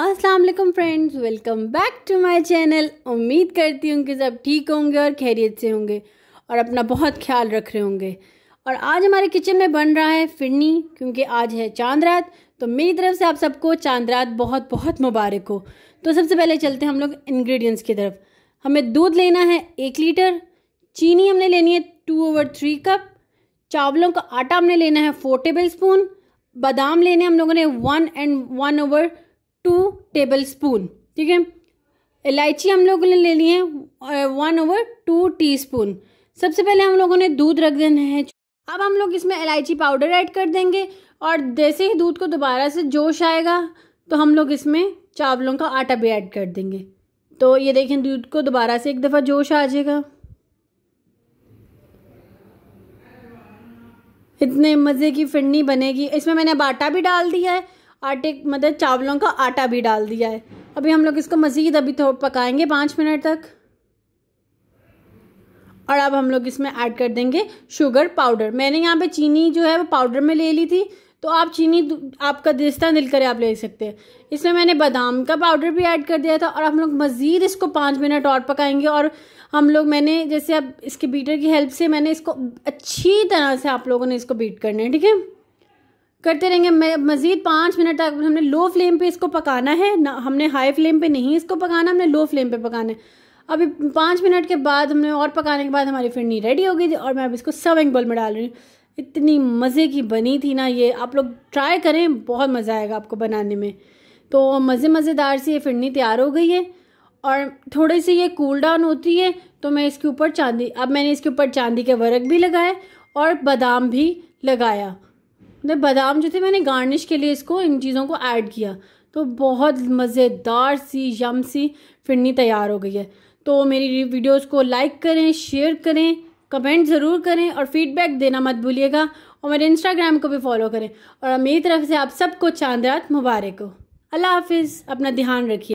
Aslam friends welcome back to my channel उम्मीद करती हूँ कि सब ठीक होंगे और खैरियत से होंगे और अपना बहुत ख्याल रख रहे होंगे और आज हमारे किचन में बन रहा है फिरनी क्योंकि आज है चांद रात तो मेरी तरफ से आप सबको चांद रात बहुत बहुत मुबारक हो तो सबसे पहले चलते हैं हम लोग इन्ग्रीडियंट्स की तरफ हमें दूध लेना है एक लीटर चीनी हमने लेनी है टू ओवर थ्री कप चावलों का आटा हमने लेना है फोर टेबल स्पून बादाम लेने हम लोगों ने one and one over two tablespoon ठीक है इलायची हम लोगों ने ले ली है वन ओवर टू टीस्पून सबसे पहले हम लोगों ने दूध रख देना है अब हम लोग इसमें इलायची पाउडर ऐड कर देंगे और जैसे ही दूध को दोबारा से जोश आएगा तो हम लोग इसमें चावलों का आटा भी ऐड कर देंगे तो ये देखें दूध को दोबारा से एक दफ़ा जोश आ जाएगा इतने मज़े की फिरनी बनेगी इसमें मैंने अब आटा भी डाल दिया है आटे मतलब चावलों का आटा भी डाल दिया है अभी हम लोग इसको मज़ीद अभी थोड़ा तो पकाएंगे पाँच मिनट तक और अब हम लोग इसमें ऐड कर देंगे शुगर पाउडर मैंने यहाँ पे चीनी जो है वो पाउडर में ले ली थी तो आप चीनी आपका दिस्ता दिल करे आप ले सकते हैं इसमें मैंने बादाम का पाउडर भी ऐड कर दिया था और हम लोग मज़ीद इसको पाँच मिनट और पकाएंगे और हम लोग मैंने जैसे अब इसके बीटर की हेल्प से मैंने इसको अच्छी तरह से आप लोगों ने इसको बीट करना है ठीक है करते रहेंगे मज़ीद पाँच मिनट तक हमने लो फ्लेम पे इसको पकाना है ना हमने हाई फ्लेम पे नहीं इसको पकाना हमने लो फ्लेम पे पकाना है अभी पाँच मिनट के बाद हमने और पकाने के बाद हमारी फिरनी रेडी हो गई थी और मैं अब इसको सर्विंग बल में डाल रही हूँ इतनी मज़े की बनी थी ना ये आप लोग ट्राई करें बहुत मज़ा आएगा आपको बनाने में तो मज़े मज़ेदार सी ये फिरनी तैयार हो गई है और थोड़ी सी ये कूल डाउन होती है तो मैं इसके ऊपर चांदी अब मैंने इसके ऊपर चांदी के वर्क भी लगाए और बादाम भी लगाया मतलब बादाम जो थे मैंने गार्निश के लिए इसको इन चीज़ों को ऐड किया तो बहुत मज़ेदार सी यम सी फिरनी तैयार हो गई है तो मेरी वीडियोस को लाइक करें शेयर करें कमेंट ज़रूर करें और फीडबैक देना मत भूलिएगा और मेरे इंस्टाग्राम को भी फॉलो करें और मेरी तरफ से आप सबको चांद रात मुबारक हो अल्लाह हाफिज़ अपना ध्यान रखिए